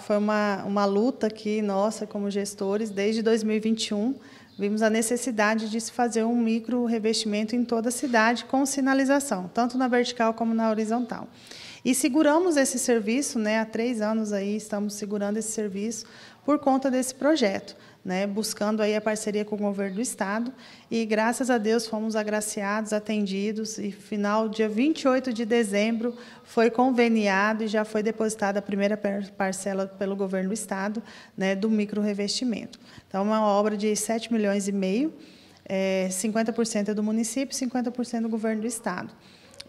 Foi uma, uma luta aqui nossa como gestores desde 2021. Vimos a necessidade de se fazer um micro revestimento em toda a cidade com sinalização, tanto na vertical como na horizontal. E seguramos esse serviço, né, há três anos aí estamos segurando esse serviço por conta desse projeto, né, buscando aí a parceria com o governo do estado e graças a Deus fomos agraciados, atendidos e final dia 28 de dezembro foi conveniado e já foi depositada a primeira parcela pelo governo do estado, né, do micro revestimento. Então uma obra de 7 milhões e meio, é, eh, 50% é do município, 50% do governo do estado.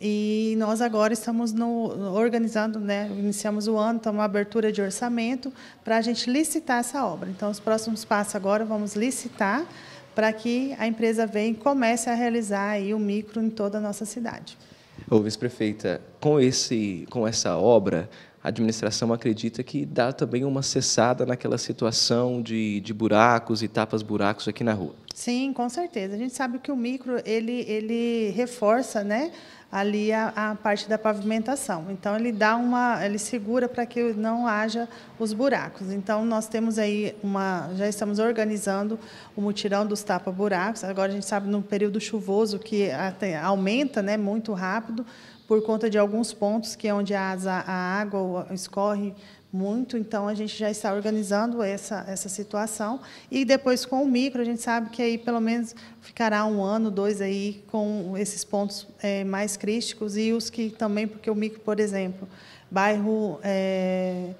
E nós agora estamos no, organizando, né, iniciamos o ano, estamos uma abertura de orçamento para a gente licitar essa obra. Então, os próximos passos agora, vamos licitar para que a empresa venha e comece a realizar aí o micro em toda a nossa cidade. Ô, vice-prefeita, com, esse, com essa obra, a administração acredita que dá também uma cessada naquela situação de, de buracos e tapas buracos aqui na rua. Sim, com certeza. A gente sabe que o micro ele, ele reforça, né, ali a, a parte da pavimentação. Então ele dá uma, ele segura para que não haja os buracos. Então nós temos aí uma, já estamos organizando o mutirão dos tapa buracos. Agora a gente sabe no período chuvoso que aumenta, né, muito rápido por conta de alguns pontos que é onde a, a água escorre muito, então a gente já está organizando essa, essa situação. E depois com o micro, a gente sabe que aí pelo menos ficará um ano, dois aí com esses pontos é, mais críticos e os que também, porque o micro, por exemplo, bairro. É,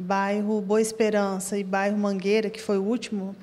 bairro Boa Esperança e bairro Mangueira, que foi o último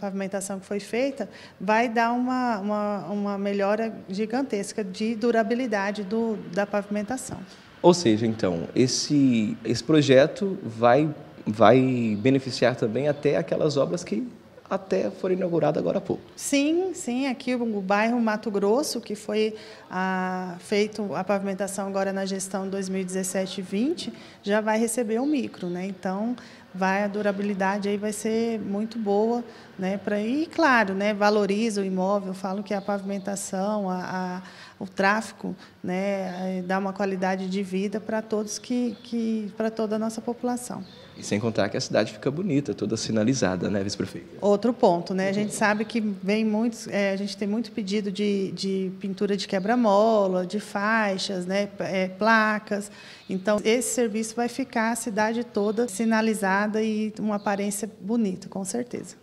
pavimentação que foi feita, vai dar uma, uma, uma melhora gigantesca de durabilidade do, da pavimentação. Ou seja, então, esse, esse projeto vai, vai beneficiar também até aquelas obras que até foi inaugurado agora há pouco. Sim, sim, aqui o bairro Mato Grosso, que foi a, ah, feito a pavimentação agora na gestão 2017-20, já vai receber um micro, né? Então, vai a durabilidade aí vai ser muito boa, né? Para e claro, né? Valoriza o imóvel, falo que a pavimentação, a, a o tráfego, né? Eh, dá uma qualidade de vida para todos que, que para toda a nossa população. E sem contar que a cidade fica bonita, toda sinalizada, né, vice-prefeito? Outro ponto, né? A gente sabe que vem muitos, é, a gente tem muito pedido de, de pintura de quebra-mola, de faixas, né, é, placas. Então, esse serviço vai ficar a cidade toda sinalizada e uma aparência bonita, com certeza.